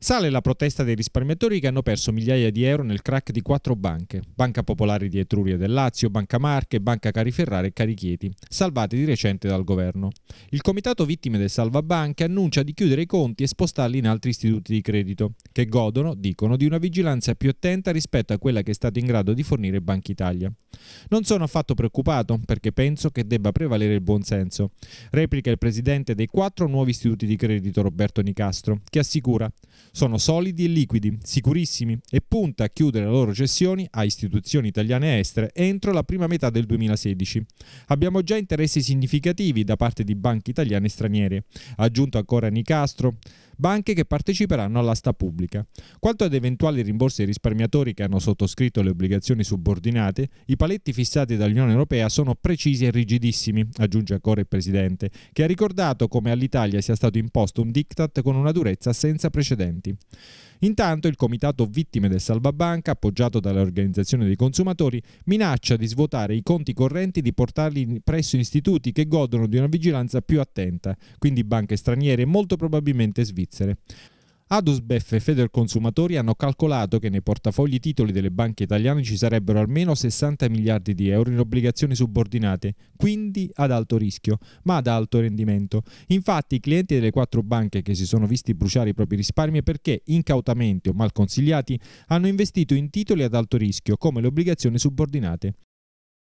Sale la protesta dei risparmiatori che hanno perso migliaia di euro nel crack di quattro banche, Banca Popolare di Etruria del Lazio, Banca Marche, Banca Cari Ferrari e Carichieti, Chieti, salvate di recente dal governo. Il comitato vittime del salvabanche annuncia di chiudere i conti e spostarli in altri istituti di credito, che godono, dicono, di una vigilanza più attenta rispetto a quella che è stata in grado di fornire Banca Italia. Non sono affatto preoccupato perché penso che debba prevalere il buonsenso, replica il presidente dei quattro nuovi istituti di credito Roberto Nicastro, che assicura sono solidi e liquidi, sicurissimi e punta a chiudere le loro cessioni a istituzioni italiane e estere entro la prima metà del 2016. Abbiamo già interessi significativi da parte di banche italiane e straniere, ha aggiunto ancora Nicastro banche che parteciperanno all'asta pubblica. Quanto ad eventuali rimborsi ai risparmiatori che hanno sottoscritto le obbligazioni subordinate, i paletti fissati dall'Unione Europea sono precisi e rigidissimi, aggiunge ancora il Presidente, che ha ricordato come all'Italia sia stato imposto un diktat con una durezza senza precedenti. Intanto il comitato vittime del salvabanca, appoggiato dall'organizzazione dei consumatori, minaccia di svuotare i conti correnti e di portarli presso istituti che godono di una vigilanza più attenta, quindi banche straniere e molto probabilmente svizzere. Adusbef e Consumatori hanno calcolato che nei portafogli titoli delle banche italiane ci sarebbero almeno 60 miliardi di euro in obbligazioni subordinate, quindi ad alto rischio, ma ad alto rendimento. Infatti i clienti delle quattro banche che si sono visti bruciare i propri risparmi perché, incautamente o mal consigliati, hanno investito in titoli ad alto rischio, come le obbligazioni subordinate.